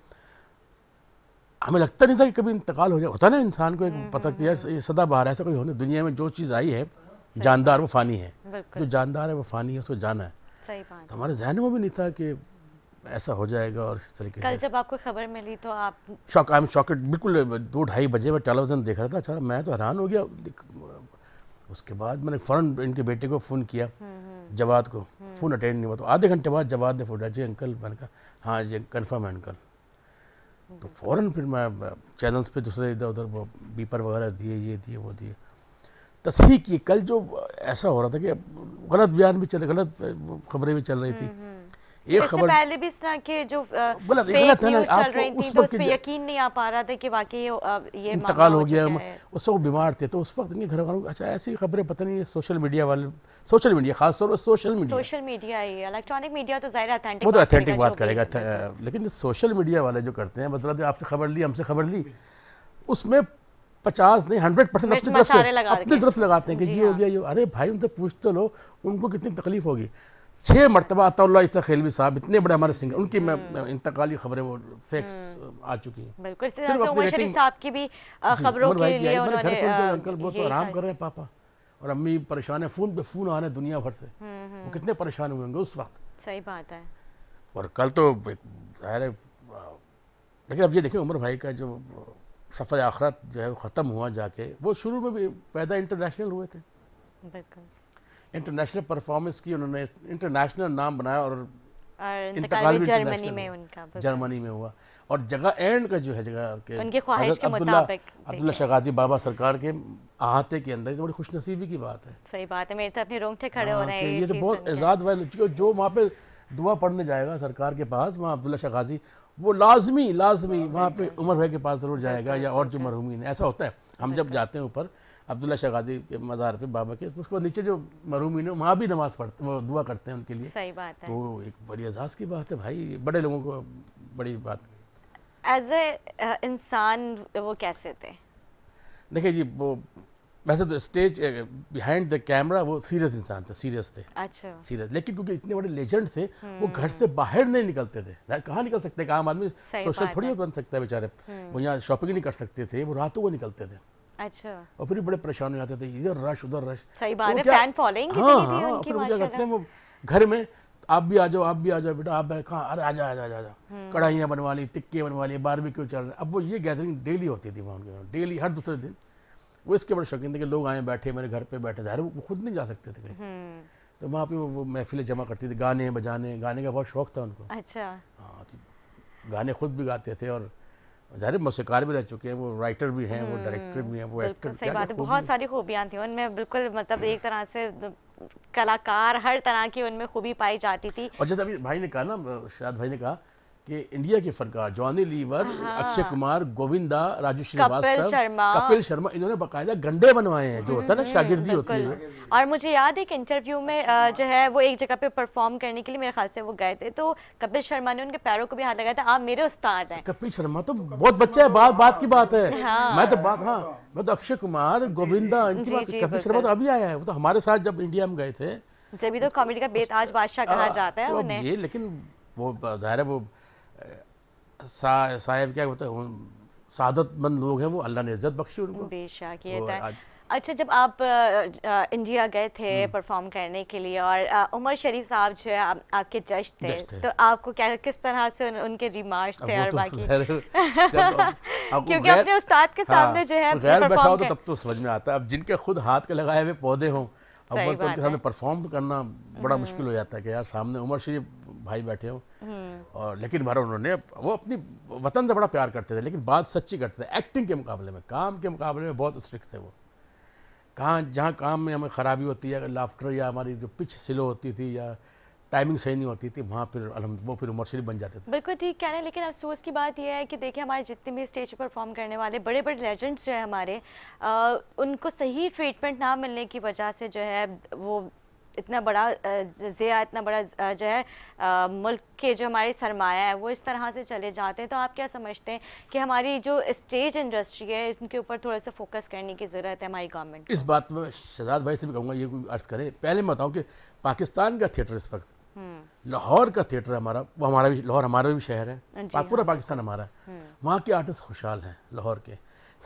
हमें लगता नहीं था कि कभी इंतकाल हो जाए होता ना इंसान को एक हम्म, पता हम्म, कि यार हम्म। ये सदा बाहर ऐसा कोई होने दुनिया में जो चीज़ आई है जानदार वो फ़ानी है जो जानदार है वो फ़ानी है उसको जाना है तो हमारे जहन में भी नहीं था कि ऐसा हो जाएगा और इस तरीके कल जब आपको खबर मिली तो आप शॉक आई एम शॉकेट बिल्कुल दो ढाई बजे मैं टेलीविज़न देख रहा था अच्छा मैं तो हैरान हो गया उसके बाद मैंने फ़ौर इनके बेटे को फ़ोन किया जवाद को फ़ोन अटेंड नहीं हुआ तो आधे घंटे बाद जवाद ने फ़ोन जी अंकल मैंने कहा हाँ जी कन्फर्म है अंकल तो फ़ौर फिर मैं चैनल्स पे दूसरे इधर उधर वो बीपर वगैरह दिए ये दिए वो दिए तस्ही की कल जो ऐसा हो रहा था कि गलत बयान भी चल गलत खबरें भी चल रही थी ये खबर पहले भी इस तरह के जो गलत गलत है ना आपको उस तो वक्त तो यकीन नहीं आ पा रहा था कि वाकई ये इंतकाल हो गया उस वक्त बीमार थे तो उस वक्त इनके घर वालों अच्छा ऐसी खबरें पता नहीं सोशल मीडिया वाले सोशल मीडिया खासतौर पर सोशल मीडिया सोशल मीडिया ही इलेक्ट्रॉनिक मीडिया तो ज़ाहिर वो तो अथेंटिक बात करेगा अच्छा, लेकिन सोशल मीडिया वाले जो करते हैं मतलब आपसे खबर ली हमसे खबर ली उसमें पचास नहीं हंड्रेड परसेंट अपनी तरफ से अपनी तरफ लगाते हैं कि ये हो हाँ। गया ये अरे भाई उनसे पूछ तो लो उनको कितनी तकलीफ होगी छः मरतबा अतः खेलवी साहब इतने बड़े हमारे सिंगर उनकी मैं हम्म। इंतकाली खबरें वो फैक्ट्स हम्म। आ चुकी हैं बिल्कुल सिर्फ अपने साहब की भी खबरों के लिए उन्होंने अंकल बहुत आराम कर रहे हैं पापा और अम्मी परेशान है फ़ोन पे फ़ोन आ रहे दुनिया भर से हम्म, वो कितने परेशान हुए होंगे उस वक्त सही बात है और कल तो ज़ाहिर है लेकिन अब ये देखें उमर भाई का जो सफ़र आखरत जो है ख़त्म हुआ जाके वो शुरू में भी पैदा इंटरनेशनल हुए थे बिल्कुल इंटरनेशनल परफॉर्मेंस की उन्होंने इंटरनेशनल नाम बनाया और, इंतकाल भी जर्मनी में उनका जर्मनी में हुआ और जगह एंड का जो है जगह के उनके ख्वाहिश के मुताबिक अब्दुल्ला शगाजी बाबा सरकार के आहाते के अंदर तो बड़ी खुशनसीबी की बात है सही बात है मेरे तो अपने रोंगटे खड़े हो हाँ, रहे तो हैं ये तो बहुत आजाद वाले जो वहाँ पे दुआ पढ़ने जाएगा सरकार के पास वहाँ अब्दुल्ला शगाजी वो लाजमी लाजमी वहाँ पे हाँ। उमर भाई के पास ज़रूर जाएगा या और जो मरहूमिन ऐसा होता है हम जब जाते हैं ऊपर अब्दुल्ला गाजी के मज़ार पे बाबा के उसके बाद नीचे जो मरूमी ने वहाँ भी नमाज़ पढ़ते वो दुआ करते हैं उनके लिए सही बात है तो एक बड़ी एजाज़ की बात है भाई बड़े लोगों को बड़ी बात एज ए uh, इंसान वो कैसे थे देखिए जी वो वैसे तो स्टेज बिहाइंड द कैमरा वो सीरियस इंसान थे सीरियस थे अच्छा सीरियस लेकिन क्योंकि इतने बड़े लेजेंड थे वो हम्म। घर से बाहर नहीं निकलते थे कहाँ निकल सकते आम आदमी सोशल थोड़ी बन सकता है बेचारे वो हम्म। यहाँ शॉपिंग नहीं कर सकते थे वो रातों को निकलते थे अच्छा और फिर बड़े परेशान हो जाते थे इधर रश उधर रश सही तो बात है फैन फॉलोइंग हाँ हाँ फिर वो क्या करते हैं वो घर में आप भी आ जाओ आप भी आ जाओ बेटा आप कहाँ अरे आ जा आ जा हम्म। कढ़ाइयाँ बनवा ली टिक्के बनवा लिए बार भी क्यों चल रहे अब वो ये गैदरिंग डेली होती थी वहाँ उनके डेली हर दूसरे दिन वो इसके बड़े शौकीन थे कि लोग आए बैठे मेरे घर पे बैठे ज़ाहिर वो खुद नहीं जा सकते थे कहीं हम्म। तो वहाँ पे वो महफिलें जमा करती थी गाने बजाने गाने का बहुत शौक था उनको अच्छा हाँ तो गाने खुद भी गाते थे और ज़ाहिर मौसीकार भी रह चुके हैं वो राइटर भी हैं वो डायरेक्टर हम्म, भी हैं वो एक्टर सही बात है बहुत सारी खूबियाँ थी उनमें बिल्कुल मतलब एक तरह से कलाकार हर तरह की उनमें खूबी पाई जाती थी और जैसे अभी भाई ने कहा ना शायद भाई ने कहा कि इंडिया के फनकार जॉनी लीवर हाँ। अक्षय कुमार गोविंदा राजू श्रीवास्तव कपिल शर्मा इन्होंने बकायदा गंडे बनवाए हैं जो होता है ना हम्म, शागिर्दी होती है और मुझे याद है एक इंटरव्यू में जो है वो एक जगह पे परफॉर्म करने के लिए मेरे ख्याल से वो गए थे तो कपिल शर्मा ने उनके पैरों को भी हाथ लगाया था आप मेरे उस्ताद हैं कपिल शर्मा तो बहुत बच्चे है बात बात की बात है हाँ। मैं तो बात हाँ मैं तो अक्षय कुमार गोविंदा कपिल शर्मा तो अभी आया है वो तो हमारे साथ जब इंडिया में गए थे जब भी तो कॉमेडी का बेताज बादशाह कहा जाता है तो ये लेकिन वो जाहिर है वो साहेब क्या होता है सादतमंद लोग हैं वो अल्लाह ने इज्जत बख्शी उनको बेशक ये तो, तो आज अच्छा जब आप इंडिया गए थे हम्म। परफॉर्म करने के लिए और उमर शरीफ साहब जो है आप, आपके जज थे, थे तो आपको क्या किस तरह से उन, उनके रिमार्क थे और तो बाकी क्योंकि अपने उस्ताद के हाँ, सामने हाँ, जो है तो तब तो समझ में आता है अब जिनके खुद हाथ के लगाए हुए पौधे हों अव्वल तो हमें परफॉर्म करना बड़ा हम्म। मुश्किल हो जाता है कि यार सामने उमर शरीफ भाई बैठे हों हम्म। और लेकिन भारत उन्होंने वो अपनी वतन से बड़ा प्यार करते थे लेकिन बात सच्ची करते थे एक्टिंग के मुकाबले में काम के मुकाबले में बहुत स्ट्रिक्ट थे वो कहाँ जहाँ काम में हमें ख़राबी होती है लाफ्टर या हमारी जो पिच स्लो होती थी या टाइमिंग सही नहीं होती थी वहाँ फिर वो फिर उमर शरीफ बन जाते थे बिल्कुल ठीक कहना है लेकिन अफसोस की बात यह है कि देखिए हमारे जितने भी स्टेज पर परफॉर्म करने वाले बड़े बड़े लेजेंड्स जो है हमारे आ, उनको सही ट्रीटमेंट ना मिलने की वजह से जो है वो इतना बड़ा ज़िया इतना बड़ा जो है मुल्क के जो हमारे सरमाया है वो इस तरह से चले जाते हैं तो आप क्या समझते हैं कि हमारी जो स्टेज इंडस्ट्री है इनके ऊपर थोड़ा सा फोकस करने की ज़रूरत है हमारी गवर्नमेंट इस बात में शहजाद भाई से भी कहूँगा ये अर्ज़ करें पहले मैं बताऊँ कि पाकिस्तान का थिएटर इस वक्त हम्म। लाहौर का थिएटर हमारा वो हमारा भी लाहौर हमारा भी शहर है हाँ पूरा हाँ। पाकिस्तान हमारा है हम्म। वहाँ के आर्टिस्ट खुशहाल हैं लाहौर के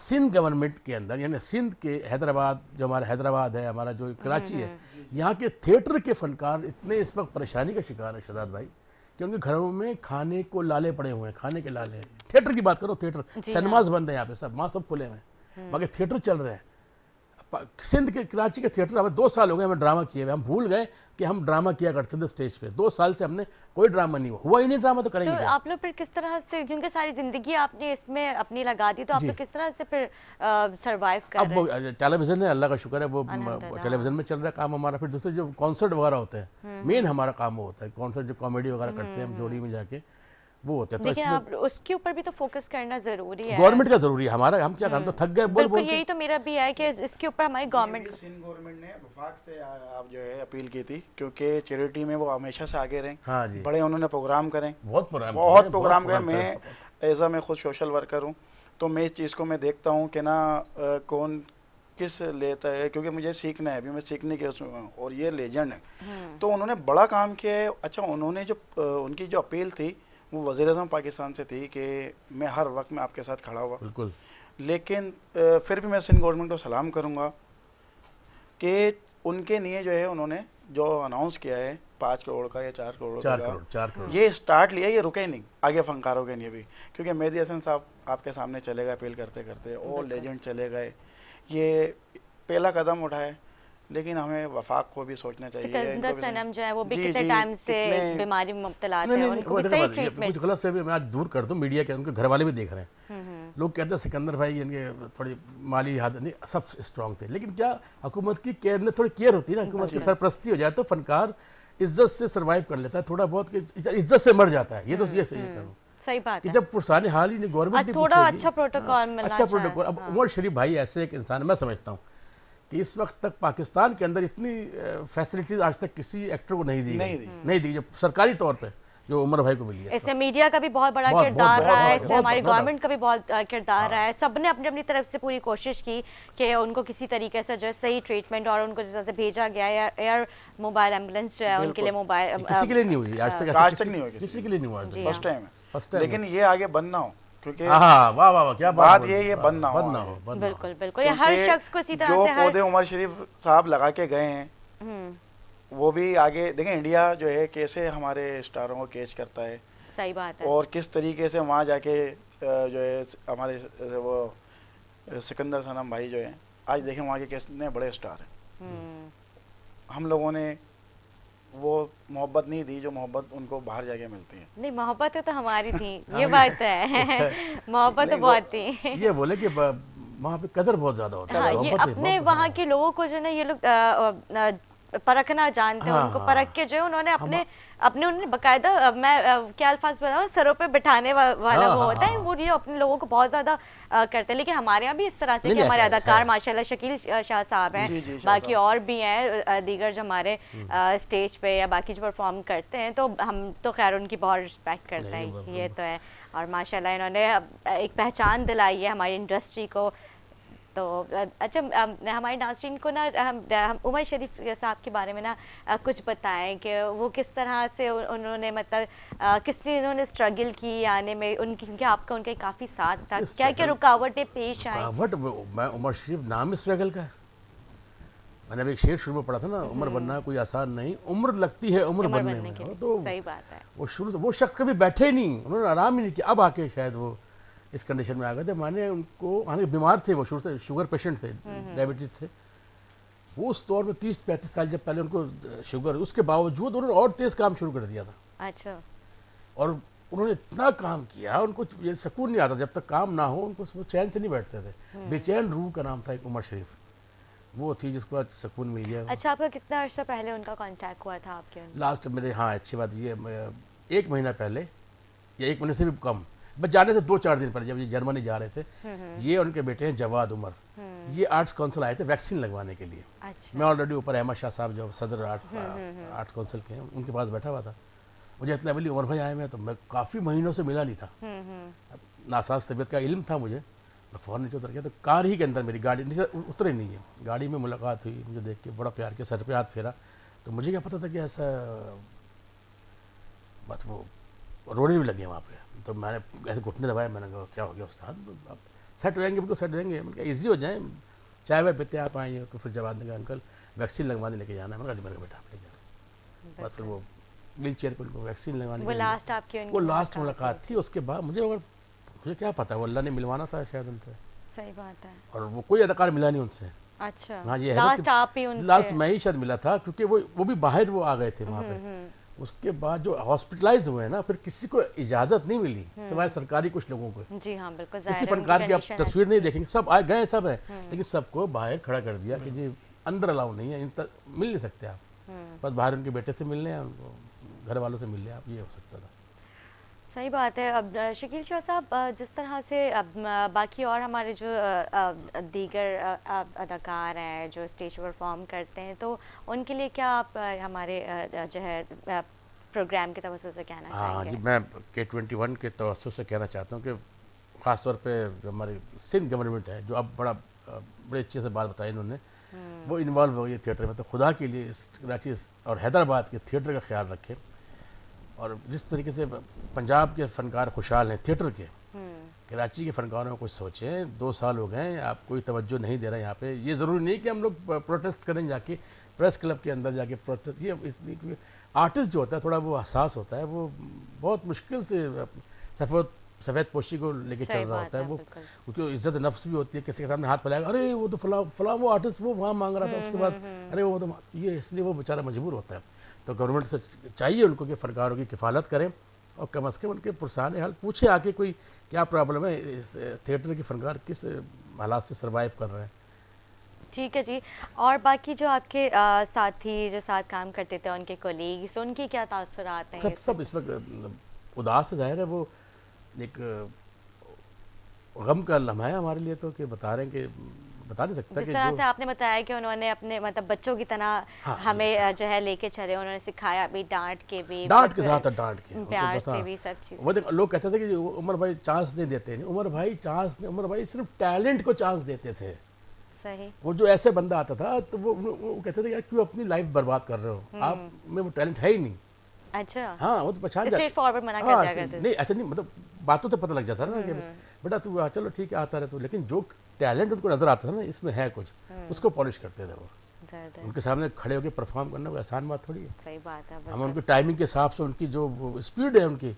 सिंध गवर्नमेंट के अंदर यानी सिंध के हैदराबाद जो हमारा हैदराबाद है हमारा जो कराची हम्म, है यहाँ के थिएटर के फनकार इतने इस वक्त परेशानी का शिकार है शहजाद भाई कि उनके घरों में खाने को लाले पड़े हुए हैं खाने के लाले थिएटर की बात करो थिएटर सिनेमाज हाँ। बंद है यहाँ पे सब वहाँ सब खुले हुए हैं बाकी थिएटर चल रहे हैं सिंध के कराची के थिएटर हमें दो साल हो गए हमें ड्रामा किए हुए हम भूल गए कि हम ड्रामा किया करते थे स्टेज पे दो साल से हमने कोई ड्रामा नहीं हुआ हुआ ही नहीं ड्रामा तो करेंगे तो आप लोग फिर किस तरह से क्योंकि सारी जिंदगी आपने इसमें अपनी लगा दी तो आप लोग किस तरह से फिर सरवाइव कर अब हैं टेलीविजन है अल्लाह का शुक्र है वो टेलीविजन में हाँ। चल रहा है काम हमारा फिर दूसरे जो कॉन्सर्ट वगैरह होते हैं मेन हम्म, हम्म। हमारा काम वो होता है कॉन्सर्ट जो कॉमेडी वगैरह करते हैं हम जोड़ी हम्म, में जाके वो होता है तो देखिए आप उसके ऊपर भी तो फोकस करना जरूरी है गवर्नमेंट का जरूरी है हमारा हम क्या करते हाँ। तो थक गए बोल बोल यही तो मेरा भी है कि इसके ऊपर हमारी गवर्नमेंट सिंध गवर्नमेंट ने वफाक से आप जो है अपील की थी क्योंकि चैरिटी में वो हमेशा से आगे रहें हाँ जी बड़े उन्होंने प्रोग्राम करें बहुत प्रोग्राम बहुत प्रोग्राम करें मैं एज अ मैं खुद सोशल वर्कर हूँ तो मैं इस चीज़ को मैं देखता हूँ कि ना कौन किस लेता है क्योंकि मुझे सीखना है अभी मैं सीखने के और ये लेजेंड है हम्म। तो उन्होंने बड़ा काम किया है अच्छा उन्होंने जो उनकी जो अपील थी वो वज़ी अजम पाकिस्तान से थी कि मैं हर वक्त में आपके साथ खड़ा हुआ बिल्कुल लेकिन फिर भी मैं सिंध गवर्नमेंट को सलाम करूँगा कि उनके लिए जो है उन्होंने जो अनाउंस किया है पाँच करोड़ का या चार करोड़ चार का करोड़, चार करोड़ ये स्टार्ट लिया ये रुके नहीं आगे फनकारों के लिए भी क्योंकि मेहदी हसन साहब आपके सामने चले गए अपील करते करते और लेजेंड चले गए ये पहला कदम उठाए लेकिन हमें वफाक को भी सोचना चाहिए सिकंदर सनम जो है वो कितने गलत से भी मैं आज दूर कर दूँ मीडिया के उनके घर वाले भी देख रहे हैं हम्म, हम्म। लोग कहते हैं सिकंदर भाई इनके थोड़ी माली हाथ नहीं सब स्ट्रांग थे लेकिन क्या हुकूमत की केयर में थोड़ी केयर होती है ना की सरप्रस्ती हो जाए तो फनकार इज्जत से सर्वाइव कर लेता है थोड़ा बहुत इज्जत से मर जाता है ये तो हम्म, ये सही करूँ सही बात कि है। जब पुरसान हाल ही नहीं गवर्नमेंट थोड़ा अच्छा प्रोटोकॉल हाँ, अच्छा प्रोटोकॉल अब हाँ। उमर शरीफ भाई ऐसे एक इंसान मैं समझता हूँ कि इस वक्त तक पाकिस्तान के अंदर इतनी फैसिलिटीज आज तक किसी एक्टर को नहीं दी नहीं दी नहीं दी जो सरकारी तौर पर जो उमर भाई को मिली है इसमें मीडिया का भी बहुत बड़ा किरदार रहा है इसमें हमारी गवर्नमेंट का भी बहुत किरदार रहा है सब ने अपनी अपनी तरफ से पूरी कोशिश की कि उनको किसी तरीके से जो है सही ट्रीटमेंट और उनको जिस तरह से भेजा गया है एयर मोबाइल एम्बुलेंस जो है उनके लिए मोबाइल किसी के लिए नहीं हुई आज तक नहीं हुआ किसी के लिए नहीं हुआ लेकिन ये आगे बनना हो क्योंकि हाँ, हाँ, वाह वाह क्या बात, ये ये बंद ना हो बिल्कुल बिल्कुल हर शख्स को इसी तरह जो पौधे उमर शरीफ साहब लगा के गए हैं हम्म। वो भी आगे देखें इंडिया जो है कैसे हमारे स्टारों को कैच करता है सही बात है और किस तरीके से वहाँ जाके जो है हमारे वो सिकंदर सनम भाई जो है आज देखें वहाँ के कितने बड़े स्टार हैं हम्म। हम लोगों ने वो मोहब्बत नहीं थी जो मोहब्बत उनको बाहर जाके मिलती है नहीं मोहब्बत तो हमारी थी हाँ ये बात है मोहब्बत तो बहुत थी ये बोले कि वहाँ पे कदर बहुत ज्यादा होती है हाँ, ये अपने वहाँ हाँ। के लोगों को जो ना ये लोग परखना जानते हैं उनको परख के जो है उन्होंने अपने अपने उन्होंने बकायदा मैं क्या अल्फाज बताऊँ सरों पे बिठाने वा, वाला हाँ, वो हाँ, होता है हाँ, वो हाँ। ये अपने लोगों को बहुत ज़्यादा करते हैं लेकिन हमारे यहाँ भी इस तरह से कि हमारे अदाकार माशाल्लाह शकील शाह साहब हैं बाकी और भी हैं दीगर जो हमारे हम्म। स्टेज पे या बाकी जो परफॉर्म करते हैं तो हम तो खैर उनकी बहुत रिस्पेक्ट करते हैं ये तो है और माशाल्लाह इन्होंने एक पहचान दिलाई है हमारी इंडस्ट्री को तो अच्छा हमारे नाजरीन को ना हम, हम उमर शरीफ साहब के बारे में ना कुछ बताएं कि वो किस तरह से उन्होंने मतलब किस चीज़ उन्होंने स्ट्रगल की आने में उनकी क्योंकि आपका उनका काफ़ी साथ था क्या क्या रुकावटें पेश आई रुकावट मैं उमर शरीफ नाम स्ट्रगल का मैंने अभी एक शेर शुरू में पढ़ा था ना उम्र हम्म। बनना कोई आसान नहीं उम्र लगती है उम्र बनने, बनने में तो सही बात है वो शुरू वो शख्स कभी बैठे ही नहीं उन्होंने आराम ही नहीं किया अब आके शायद वो इस कंडीशन में आ गए थे मैंने उनको हालांकि बीमार थे वो शुरू से शुगर पेशेंट थे डायबिटीज हम्म, हम्म। थे वो उस दौर में तीस पैंतीस साल जब पहले उनको शुगर उसके बावजूद उन्होंने और तेज़ काम शुरू कर दिया था अच्छा और उन्होंने इतना काम किया उनको तो ये सुकून नहीं आता जब तक काम ना हो उनको चैन से नहीं बैठते थे हम्म। बेचैन रूह का नाम था एक उमर शरीफ वो थी जिसको आज सुकून मिल गया अच्छा आपका कितना अर्सा पहले उनका कॉन्टैक्ट हुआ था आपके लास्ट मेरे हाँ अच्छी बात ये एक महीना पहले या एक महीने से भी कम बस जाने से दो चार दिन पर जब ये जर्मनी जा रहे थे हम्म, हम्म। ये उनके बेटे हैं जवाद उमर हम्म। ये आर्ट्स काउंसिल आए थे वैक्सीन लगवाने के लिए अच्छा। मैं ऑलरेडी ऊपर अहमद शाह साहब जो सदर आर्ट आर्ट काउंसिल के हैं उनके पास बैठा हुआ था मुझे इतना बोली उमर भाई आए मैं तो मैं काफ़ी महीनों से मिला नहीं था नासाज तबीयत का इल्म था मुझे मैं फ़ौरन नीचे उतर गया तो कार ही के अंदर मेरी गाड़ी उतरे नहीं है गाड़ी में मुलाकात हुई मुझे देख के बड़ा प्यार के सर पर हाथ फेरा तो मुझे क्या पता था कि ऐसा बस वो रोने भी लगे वहाँ पे तो मैंने ऐसे घुटने दबाए मैंने कहा क्या हो गया उस्ताद आप सेट रहेंगे बिल्कुल सेट रहेंगे मैंने कहा ईजी हो जाए चाय वाय पीते आप आएँ तो फिर जवाब देंगे अंकल वैक्सीन लगवाने लेके जाना है मैंने कहा मेरे बेटा आप ले जाना बस फिर वो व्हील चेयर पर उनको वैक्सीन लगवाने वो लास्ट आपकी वो लास्ट मुलाकात थी उसके बाद मुझे अगर मुझे क्या पता वो अल्लाह ने मिलवाना था शायद उनसे सही बात है और वो कोई अदाकार मिला नहीं उनसे अच्छा हाँ ये लास्ट आप ही उनसे लास्ट मैं ही शायद मिला था क्योंकि वो वो भी बाहर वो आ गए थे वहाँ हम्म, पे हम्म। उसके बाद जो हॉस्पिटलाइज हुए ना फिर किसी को इजाजत नहीं मिली हम्म। सिवाय सरकारी कुछ लोगों को जी हाँ बिल्कुल किसी फनकार की आप तस्वीर नहीं देखेंगे सब आए गए सब है हम्म। लेकिन सबको बाहर खड़ा कर दिया कि जी अंदर अलाउ नहीं है इन तक मिल नहीं सकते आप हम्म। बस बाहर उनके बेटे से मिलने हैं उनको घर वालों से मिलने आप ये हो सकता था सही बात है अब शकील शाह साहब जिस तरह से अब बाकी और हमारे जो दीगर अदाकार हैं जो स्टेज परफॉर्म करते हैं तो उनके लिए क्या आप हमारे जो है प्रोग्राम के तवसु से कहना हाँ जी मैं के ट्वेंटी वन के तवसु से कहना चाहता हूँ कि ख़ास तौर पे जो हमारी सिंध गवर्नमेंट है जो अब बड़ा बड़े अच्छे से बात बताई इन्होंने हम्म। वो इन्वॉल्व हो गई थिएटर में तो खुदा के लिए कराची और हैदराबाद के थिएटर का ख्याल रखें और जिस तरीके से पंजाब के फनकार खुशहाल हैं थिएटर के हम्म। कराची के फनकारों को सोचें दो साल हो गए आप कोई तवज्जो नहीं दे रहे यहाँ पे ये ज़रूरी नहीं कि हम लोग प्रोटेस्ट करें जाके प्रेस क्लब के अंदर जाके प्रोटेस्ट ये इसलिए आर्टिस्ट जो होता है थोड़ा वो हसास होता है वो बहुत मुश्किल से सफ़ेद सफ़ेद पोशी को लेके चल रहा होता है वो क्योंकि इज्जत नफ्स भी होती है किसी के सामने हाथ फैलाएगा अरे वो तो फला फला वो आर्टिस्ट वो वहाँ मांग रहा था उसके बाद हम्म, हम्म, अरे वो तो ये इसलिए वो बेचारा मजबूर होता है तो गवर्नमेंट से चाहिए उनको कि फनकारों की किफालत करें और कम अज़ कम उनके पुरसान हाल पूछे आके कोई क्या प्रॉब्लम है इस थिएटर के फनकार किस हालात से सर्वाइव कर रहे हैं ठीक है जी और बाकी जो आपके आ, साथी जो साथ काम करते थे उनके कोलीग्स उनके क्या आते हैं सब सब इस वक्त मतलब उदास जाहिर है वो एक गम का लम्हा है हमारे लिए तो कि बता रहे हैं कि बता नहीं सकता जिस तरह से आपने बताया कि उन्होंने अपने मतलब बच्चों की तरह हाँ, हमें जो है लेके चले उन्होंने सिखाया भी डांट के भी डांट के साथ डांट के प्यार से हाँ। भी सब चीज लोग कहते थे कि उमर भाई चांस नहीं देते उमर भाई चांस नहीं उमर भाई सिर्फ टैलेंट को चांस देते थे सही वो जो ऐसे बंदा आता था तो वो, वो कहते थे यार क्यों अपनी लाइफ बर्बाद कर रहे हो हम्म। आप में वो टैलेंट है ही नहीं अच्छा हाँ वो तो पहचान जाते फॉरवर्ड मना हाँ, कर नहीं ऐसे नहीं मतलब बातों से पता लग जाता ना कि हम्म। बेटा तू हाँ, चलो ठीक है आता रहे तो लेकिन जो टैलेंट उनको नजर आता था ना इसमें है कुछ हम्म। उसको पॉलिश करते थे वो उनके सामने खड़े होकर परफॉर्म करना कोई आसान बात थोड़ी है सही बात है हम उनकी टाइमिंग के हिसाब से उनकी जो स्पीड है उनकी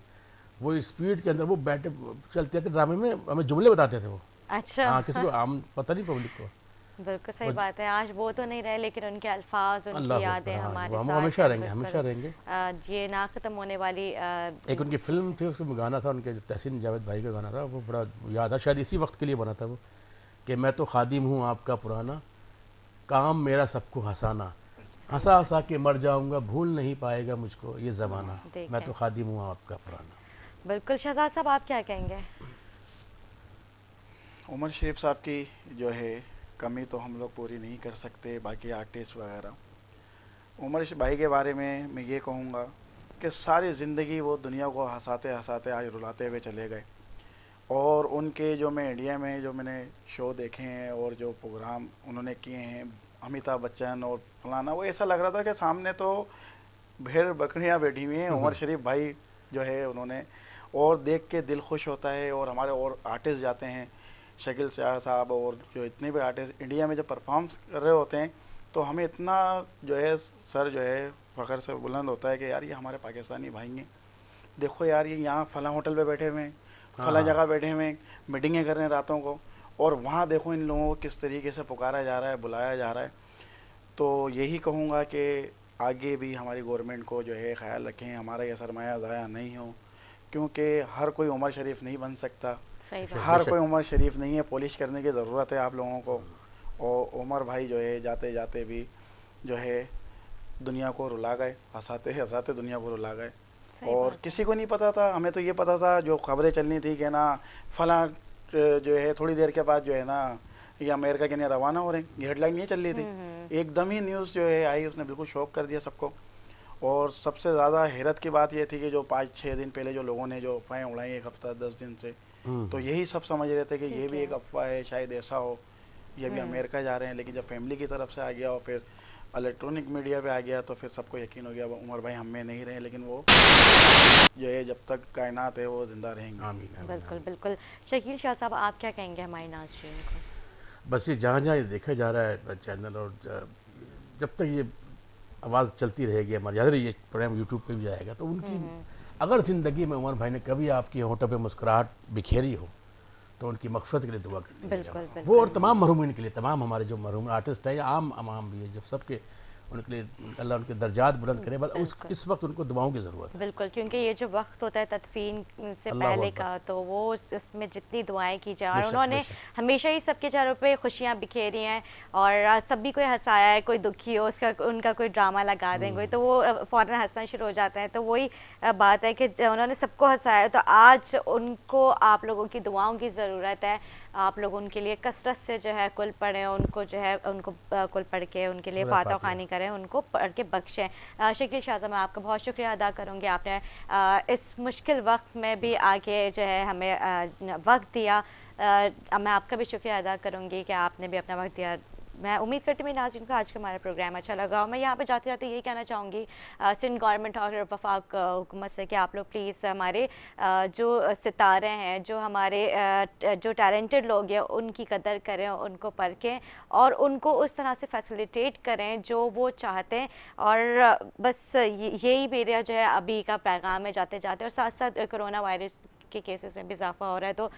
वो स्पीड के अंदर वो बैठे चलते थे ड्रामे में हमें जुमले बताते थे वो अच्छा हाँ किसी को आम पता नहीं पब्लिक को बिल्कुल सही बात है आज वो तो नहीं रहे लेकिन उनके अल्फाज उनकी यादें हाँ, हमारे हम हमेशा रहेंगे हमेशा रहेंगे ये ना ख़त्म होने वाली आ, एक उनकी फिल्म थी उसमें गाना था उनके तहसीन जावेद भाई का गाना था वो बड़ा याद है शायद इसी वक्त के लिए बना था वो कि मैं तो खादिम हूँ आपका पुराना काम मेरा सबको हंसाना हंसा हंसा के मर जाऊँगा भूल नहीं पाएगा मुझको ये ज़माना हम्म, मैं तो खादिम हूँ आपका पुराना बिल्कुल शहजाद साहब आप क्या कहेंगे उमर शरीफ साहब की जो है कमी तो हम लोग पूरी नहीं कर सकते बाकी आर्टिस्ट वगैरह उमर भाई के बारे में मैं ये कहूँगा कि सारी ज़िंदगी वो दुनिया को हंसाते हंसाते आज रुलाते हुए चले गए और उनके जो मैं इंडिया में जो मैंने शो देखे हैं और जो प्रोग्राम उन्होंने किए हैं अमिताभ बच्चन और फलाना वो ऐसा लग रहा था कि सामने तो भेड़ बकरियाँ बैठी हुई हैं उमर हम्म। शरीफ भाई जो है उन्होंने और देख के दिल खुश होता है और हमारे और आर्टिस्ट जाते हैं शकील शाह साहब और जो इतने भी आर्टिस्ट इंडिया में जब परफॉर्म्स कर रहे होते हैं तो हमें इतना जो है सर जो है फ़ख्र से बुलंद होता है कि यार ये हमारे पाकिस्तानी भाई हैं देखो यार ये यहाँ फ़लाँ होटल पे बैठे हुए हैं फला हाँ। जगह बैठे हुए मीटिंगें कर रहे हैं रातों को और वहाँ देखो इन लोगों को किस तरीके से पुकारा जा रहा है बुलाया जा रहा है तो यही कहूँगा कि आगे भी हमारी गवर्नमेंट को जो है ख्याल रखें हमारा ये सरमाया ज़ाया नहीं हो क्योंकि हर कोई उमर शरीफ नहीं बन सकता हर कोई उमर शरीफ नहीं है पॉलिश करने की ज़रूरत है आप लोगों को और उमर भाई जो है जाते जाते भी जो है दुनिया को रुला गए हंसाते हंसाते दुनिया को रुला गए और किसी को नहीं पता था हमें तो ये पता था जो खबरें चलनी थी कि ना फला जो है थोड़ी देर के बाद जो है ना ये अमेरिका के लिए रवाना हो रहे हैं ये हेडलाइन नहीं चल रही थी हम्म, हम्म। एकदम ही न्यूज़ जो है आई उसने बिल्कुल शॉक कर दिया सबको और सबसे ज़्यादा हैरत की बात यह थी कि जो पाँच छः दिन पहले जो लोगों ने जो अफवाहें उड़ाई एक हफ्ता दस दिन से हम्म, तो यही सब समझ रहे थे कि ये भी एक अफवाह है शायद ऐसा हो ये भी अमेरिका जा रहे हैं लेकिन जब फैमिली की तरफ से आ गया और फिर इलेक्ट्रॉनिक मीडिया पे आ गया तो फिर सबको यकीन हो गया उमर भाई हम में नहीं रहे लेकिन वो जो है जब तक कायनात है वो ज़िंदा रहेंगे आमीन बिल्कुल बिल्कुल शकील शाह साहब आप क्या कहेंगे हमारे नाजरीन को बस ये जहाँ जहाँ देखा जा रहा है चैनल और जब तक ये आवाज़ चलती रहेगी हमारी याद ये प्रोग्राम यूट्यूब पर भी जाएगा तो उनकी हम्म, हम्म। अगर ज़िंदगी में उमर भाई ने कभी आपकी होटों पर मुस्कुराहट बिखेरी हो तो उनकी मकफ़त के लिए दुआ करते हैं वो और तमाम महरूमिन के लिए तमाम हमारे जो महरूम आर्टिस्ट है या आम अमाम भी है जो सबके उनके लिए अल्लाह उनके दर्जात बुलंद करे बस उस इस वक्त उनको दुआओं की ज़रूरत है बिल्कुल क्योंकि ये जो वक्त होता है तदफीन से पहले का तो वो उसमें जितनी दुआएं की जाए और उन्होंने हमेशा ही सबके चेहरों पे खुशियाँ बिखेरी हैं और सब भी कोई हंसाया है कोई दुखी हो उसका उनका कोई ड्रामा लगा दें कोई हम्म। तो वो फ़ौर हंसना शुरू हो जाते हैं तो वही बात है कि उन्होंने सबको हंसाया तो आज उनको आप लोगों की दुआओं की ज़रूरत है आप लोग उनके लिए कसरत से जो है कुल पढ़ें उनको जो है उनको कुल पढ़ के उनके लिए फातः खानी करें उनको पढ़ के बख्शें शकील शाहजा मैं आपका बहुत शुक्रिया अदा करूँगी आपने इस मुश्किल वक्त में भी आगे जो है हमें वक्त दिया मैं आपका भी शुक्रिया अदा करूँगी कि आपने भी अपना वक्त दिया मैं उम्मीद करती हूँ नाजिन को आज का हमारा प्रोग्राम अच्छा लगा और मैं यहाँ पे जाते जाते यही कहना चाहूँगी सिंध गवर्नमेंट और वफाक हुकूमत से कि आप लोग प्लीज़ हमारे जो सितारे हैं जो हमारे जो टैलेंटेड लोग हैं उनकी कदर करें उनको परखें और उनको उस तरह से फैसिलिटेट करें जो वो चाहते हैं और बस यही मेरा जो है अभी का पैगाम है जाते जाते और साथ साथ कोरोना वायरस के केसेस में भी इजाफा हो रहा है तो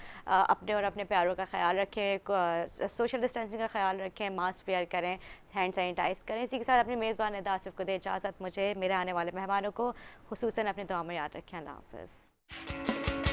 अपने और अपने प्यारों का ख्याल रखें सोशल डिस्टेंसिंग का ख्याल रखें मास्क वेयर करें हैंड सैनिटाइज करें इसी के साथ अपनी मेज़बान निदा को दें इजाज़त मुझे मेरे आने वाले मेहमानों को खसूस अपने दुआ में याद रखें अल्लाह हाफ